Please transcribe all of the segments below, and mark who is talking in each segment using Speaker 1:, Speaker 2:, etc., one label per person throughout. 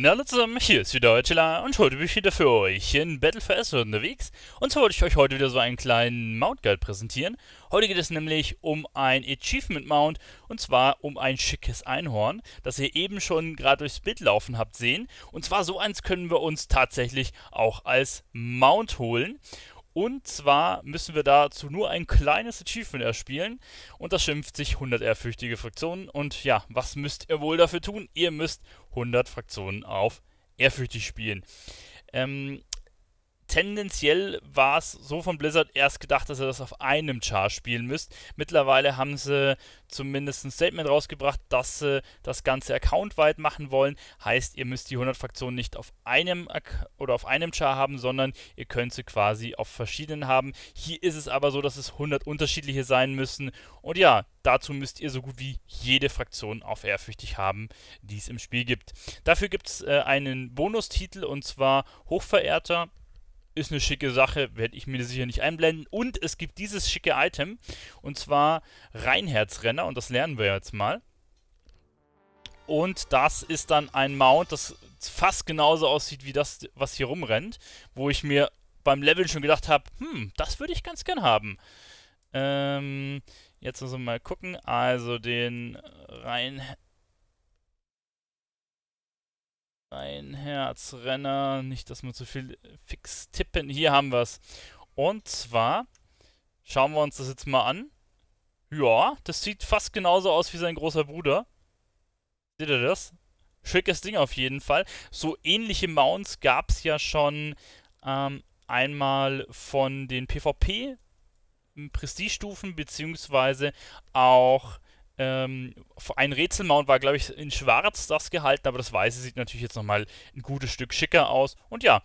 Speaker 1: Na Leute zusammen, hier ist wieder Heuteler und heute bin ich wieder für euch in Battle for Azeroth unterwegs. Und zwar wollte ich euch heute wieder so einen kleinen Mount Guide präsentieren. Heute geht es nämlich um ein Achievement Mount und zwar um ein schickes Einhorn, das ihr eben schon gerade durchs Bild laufen habt sehen. Und zwar so eins können wir uns tatsächlich auch als Mount holen. Und zwar müssen wir dazu nur ein kleines Achievement erspielen und das schimpft sich 100 ehrfürchtige Fraktionen. Und ja, was müsst ihr wohl dafür tun? Ihr müsst 100 Fraktionen auf ehrfürchtig spielen. Ähm, tendenziell war es so von Blizzard erst gedacht, dass ihr das auf einem Char spielen müsst. Mittlerweile haben sie zumindest ein Statement rausgebracht, dass sie das Ganze accountweit machen wollen. Heißt, ihr müsst die 100 Fraktionen nicht auf einem oder auf einem Char haben, sondern ihr könnt sie quasi auf verschiedenen haben. Hier ist es aber so, dass es 100 unterschiedliche sein müssen. Und ja, dazu müsst ihr so gut wie jede Fraktion auf ehrfürchtig haben, die es im Spiel gibt. Dafür gibt es äh, einen Bonustitel und zwar Hochverehrter ist eine schicke Sache, werde ich mir sicher nicht einblenden. Und es gibt dieses schicke Item, und zwar Reinherzrenner, und das lernen wir jetzt mal. Und das ist dann ein Mount, das fast genauso aussieht wie das, was hier rumrennt, wo ich mir beim Level schon gedacht habe, hm, das würde ich ganz gern haben. Ähm, jetzt müssen wir mal gucken. Also den Reinherzrenner Ein Herzrenner. Nicht, dass wir zu viel fix tippen. Hier haben wir es. Und zwar schauen wir uns das jetzt mal an. Ja, das sieht fast genauso aus wie sein großer Bruder. Seht ihr das? Schickes Ding auf jeden Fall. So ähnliche Mounts gab es ja schon ähm, einmal von den PvP-Prestigestufen, beziehungsweise auch ähm, ein Rätselmount war, glaube ich, in schwarz das gehalten, aber das weiße sieht natürlich jetzt nochmal ein gutes Stück schicker aus. Und ja,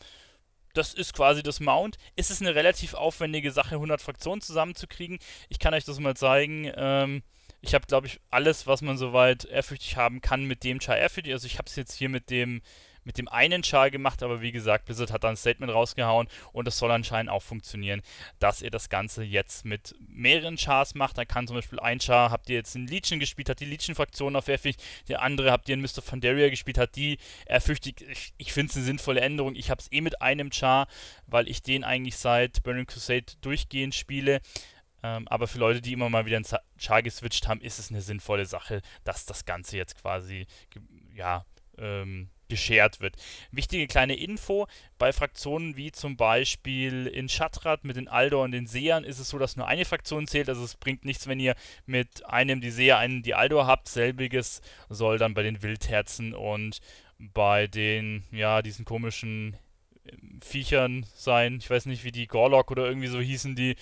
Speaker 1: das ist quasi das Mount. Es ist eine relativ aufwendige Sache, 100 Fraktionen zusammenzukriegen. Ich kann euch das mal zeigen. Ähm, ich habe, glaube ich, alles, was man soweit ehrfürchtig haben kann, mit dem Chai ehrfürchtig. Also ich habe es jetzt hier mit dem mit dem einen Char gemacht, aber wie gesagt, Blizzard hat da ein Statement rausgehauen und das soll anscheinend auch funktionieren, dass ihr das Ganze jetzt mit mehreren Chars macht. Da kann zum Beispiel ein Char, habt ihr jetzt in Legion gespielt, hat die Legion-Fraktion auf Erficht, der andere habt ihr in Mr. Fandaria gespielt, hat die erfürchtigt. Ich, ich finde es eine sinnvolle Änderung. Ich habe es eh mit einem Char, weil ich den eigentlich seit Burning Crusade durchgehend spiele ähm, aber für Leute, die immer mal wieder einen Char geswitcht haben, ist es eine sinnvolle Sache, dass das Ganze jetzt quasi ja, ähm, geschert wird. Wichtige kleine Info, bei Fraktionen wie zum Beispiel in Schatrat mit den Aldor und den Seern ist es so, dass nur eine Fraktion zählt, also es bringt nichts, wenn ihr mit einem die Seher, einen die Aldor habt, selbiges soll dann bei den Wildherzen und bei den, ja, diesen komischen äh, Viechern sein. Ich weiß nicht, wie die Gorlock oder irgendwie so hießen die.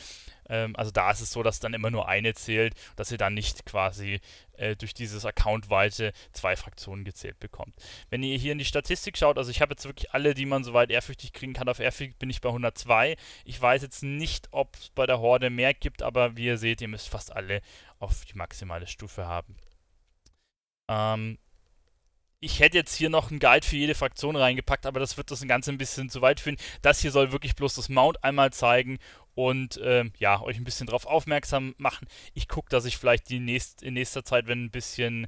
Speaker 1: Ähm, also da ist es so, dass dann immer nur eine zählt, dass ihr dann nicht quasi äh, durch dieses Account-weite zwei Fraktionen gezählt bekommt. Wenn ihr hier in die Statistik schaut, also ich habe jetzt wirklich alle, die man soweit ehrfürchtig kriegen kann. Auf ehrfürchtig bin ich bei 102. Ich weiß jetzt nicht, ob es bei der Horde mehr gibt, aber wie ihr seht, ihr müsst fast alle auf die maximale Stufe haben. Ähm, ich hätte jetzt hier noch einen Guide für jede Fraktion reingepackt, aber das wird das Ganze ein bisschen zu weit führen. Das hier soll wirklich bloß das Mount einmal zeigen und ähm, ja, euch ein bisschen darauf aufmerksam machen. Ich gucke, dass ich vielleicht die nächst, in nächster Zeit, wenn ein bisschen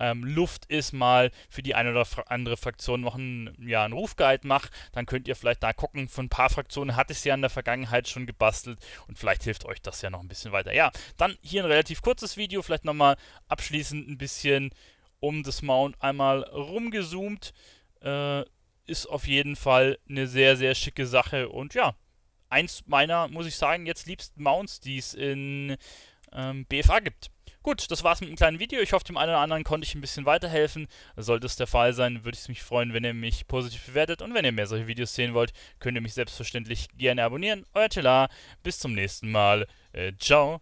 Speaker 1: ähm, Luft ist, mal für die eine oder andere Fraktion noch ein, ja, einen Rufguide mache. Dann könnt ihr vielleicht da gucken. Von ein paar Fraktionen hatte ich es ja in der Vergangenheit schon gebastelt und vielleicht hilft euch das ja noch ein bisschen weiter. Ja, dann hier ein relativ kurzes Video, vielleicht nochmal abschließend ein bisschen um das Mount einmal rumgezoomt. Äh, ist auf jeden Fall eine sehr, sehr schicke Sache und ja, eins meiner, muss ich sagen, jetzt liebsten Mounts, die es in ähm, BFA gibt. Gut, das war's mit einem kleinen Video. Ich hoffe, dem einen oder anderen konnte ich ein bisschen weiterhelfen. Sollte es der Fall sein, würde ich mich freuen, wenn ihr mich positiv bewertet. Und wenn ihr mehr solche Videos sehen wollt, könnt ihr mich selbstverständlich gerne abonnieren. Euer Tela, bis zum nächsten Mal. Äh, ciao.